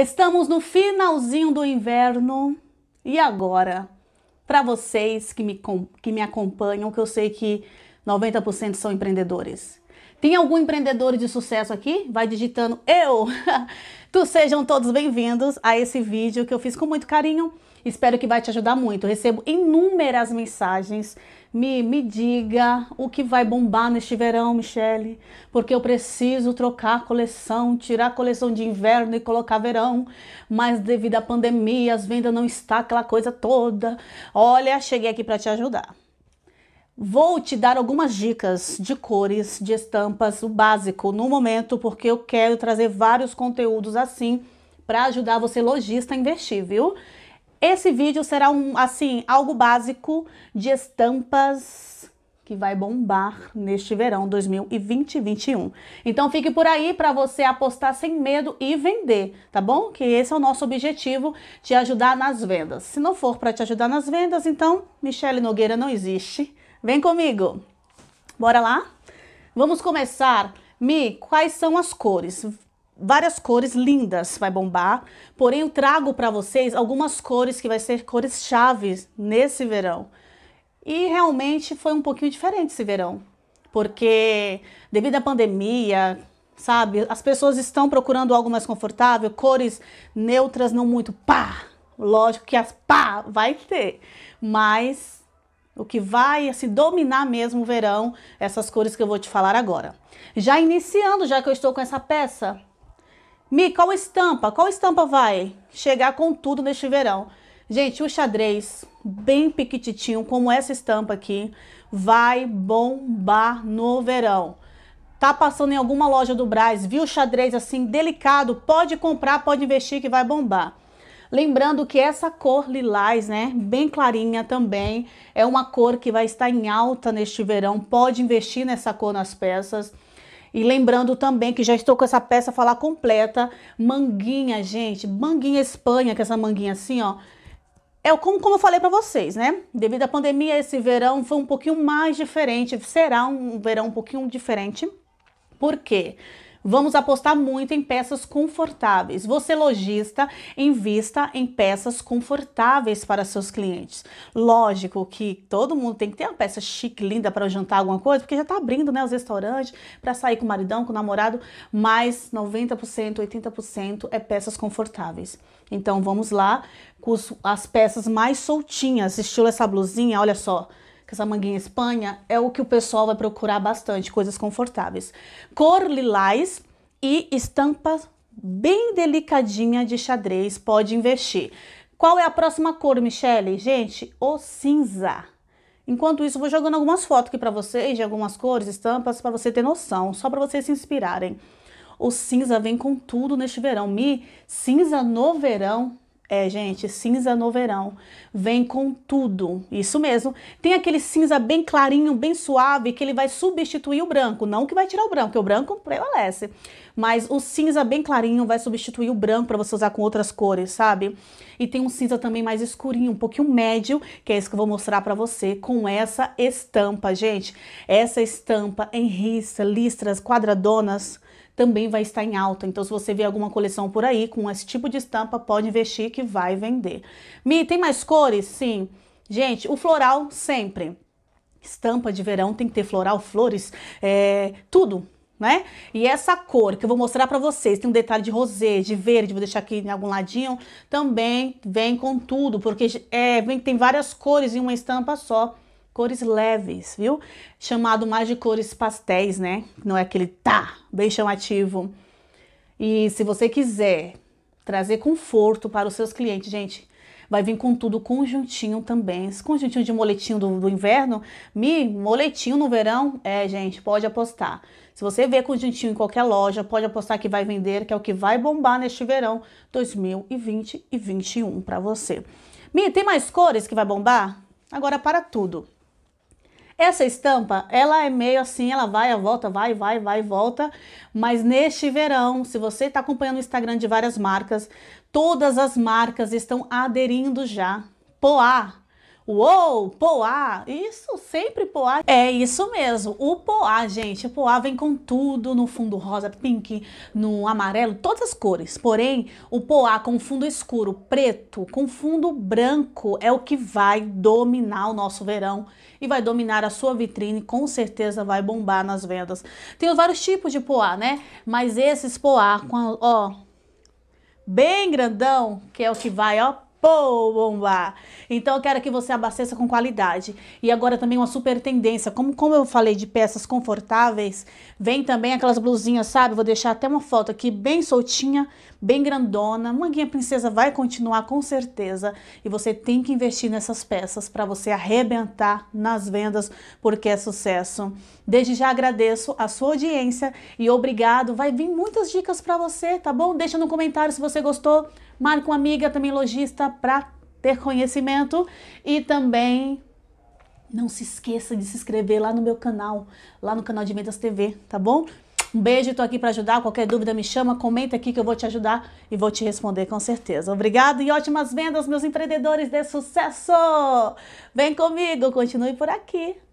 Estamos no finalzinho do inverno e agora, para vocês que me, que me acompanham, que eu sei que 90% são empreendedores. Tem algum empreendedor de sucesso aqui? Vai digitando eu! tu sejam todos bem-vindos a esse vídeo que eu fiz com muito carinho Espero que vai te ajudar muito. Eu recebo inúmeras mensagens. Me, me diga o que vai bombar neste verão, Michele, porque eu preciso trocar a coleção, tirar a coleção de inverno e colocar verão, mas devido à pandemia, as vendas não está aquela coisa toda. Olha, cheguei aqui para te ajudar. Vou te dar algumas dicas de cores, de estampas, o básico no momento, porque eu quero trazer vários conteúdos assim para ajudar você lojista a investir, viu? Esse vídeo será um, assim, algo básico de estampas que vai bombar neste verão 2020-21. Então fique por aí para você apostar sem medo e vender, tá bom? Que esse é o nosso objetivo, te ajudar nas vendas. Se não for para te ajudar nas vendas, então Michele Nogueira não existe. Vem comigo. Bora lá? Vamos começar Mi, quais são as cores? várias cores lindas vai bombar, porém eu trago para vocês algumas cores que vai ser cores chaves nesse verão. E realmente foi um pouquinho diferente esse verão, porque devido à pandemia, sabe, as pessoas estão procurando algo mais confortável, cores neutras, não muito pá. Lógico que as pá vai ter, mas o que vai assim, dominar mesmo o verão, essas cores que eu vou te falar agora. Já iniciando, já que eu estou com essa peça, Mi, qual estampa? Qual estampa vai chegar com tudo neste verão? Gente, o xadrez bem piquititinho, como essa estampa aqui, vai bombar no verão. Tá passando em alguma loja do Brás viu xadrez assim delicado, pode comprar, pode investir que vai bombar. Lembrando que essa cor lilás, né, bem clarinha também, é uma cor que vai estar em alta neste verão, pode investir nessa cor nas peças. E lembrando também que já estou com essa peça falar completa, manguinha, gente, manguinha Espanha, que é essa manguinha assim, ó. É como, como eu falei para vocês, né? Devido à pandemia, esse verão foi um pouquinho mais diferente, será um verão um pouquinho diferente. Por quê? Porque Vamos apostar muito em peças confortáveis. Você lojista, invista em peças confortáveis para seus clientes. Lógico que todo mundo tem que ter uma peça chique, linda para jantar alguma coisa, porque já está abrindo, né, os restaurantes para sair com o maridão, com o namorado, mas 90%, 80% é peças confortáveis. Então vamos lá com as peças mais soltinhas, estilo essa blusinha, olha só, essa manguinha Espanha, é o que o pessoal vai procurar bastante, coisas confortáveis. Cor lilás e estampa bem delicadinha de xadrez, pode investir. Qual é a próxima cor, Michele? Gente, o cinza. Enquanto isso, vou jogando algumas fotos aqui para vocês, de algumas cores, estampas, para você ter noção, só para vocês se inspirarem. O cinza vem com tudo neste verão. Mi, cinza no verão é, gente, cinza no verão. Vem com tudo. Isso mesmo. Tem aquele cinza bem clarinho, bem suave, que ele vai substituir o branco. Não que vai tirar o branco, porque o branco prevalece. Mas o cinza bem clarinho vai substituir o branco para você usar com outras cores, sabe? E tem um cinza também mais escurinho, um pouquinho médio, que é esse que eu vou mostrar para você com essa estampa, gente. Essa estampa em risca, listras, quadradonas também vai estar em alta. Então, se você vê alguma coleção por aí com esse tipo de estampa, pode investir que vai vender. Mi, tem mais cores? Sim. Gente, o floral sempre. Estampa de verão tem que ter floral, flores, é, tudo, né? E essa cor que eu vou mostrar para vocês, tem um detalhe de rosê, de verde, vou deixar aqui em algum ladinho, também vem com tudo, porque é, vem, tem várias cores em uma estampa só cores leves, viu? Chamado mais de cores pastéis, né? Não é aquele tá bem chamativo. E se você quiser trazer conforto para os seus clientes, gente, vai vir com tudo conjuntinho também. Esse conjuntinho de moletinho do, do inverno, me moletinho no verão, é, gente, pode apostar. Se você vê conjuntinho em qualquer loja, pode apostar que vai vender, que é o que vai bombar neste verão 2020 e 2021 para você. Mi, tem mais cores que vai bombar? Agora para tudo. Essa estampa, ela é meio assim, ela vai, a volta, vai, vai, vai, volta. Mas neste verão, se você está acompanhando o Instagram de várias marcas, todas as marcas estão aderindo já. Poá, Uou, poá! Isso, sempre poá. É isso mesmo, o poá, gente. O poá vem com tudo, no fundo rosa, pink, no amarelo, todas as cores. Porém, o poá com fundo escuro, preto, com fundo branco, é o que vai dominar o nosso verão e vai dominar a sua vitrine, com certeza vai bombar nas vendas. Tem vários tipos de poá, né? Mas esses poá com, a, ó, bem grandão, que é o que vai, ó, Pô, bomba! Então eu quero que você abasteça com qualidade. E agora também uma super tendência. Como, como eu falei de peças confortáveis, vem também aquelas blusinhas, sabe? Vou deixar até uma foto aqui bem soltinha, bem grandona. Manguinha Princesa vai continuar com certeza. E você tem que investir nessas peças para você arrebentar nas vendas, porque é sucesso. Desde já agradeço a sua audiência e obrigado. Vai vir muitas dicas para você, tá bom? Deixa no comentário se você gostou. Marque uma amiga também lojista para ter conhecimento e também não se esqueça de se inscrever lá no meu canal, lá no canal de Vendas TV, tá bom? Um beijo, estou aqui para ajudar. Qualquer dúvida me chama, comenta aqui que eu vou te ajudar e vou te responder com certeza. Obrigado e ótimas vendas, meus empreendedores de sucesso! Vem comigo, continue por aqui.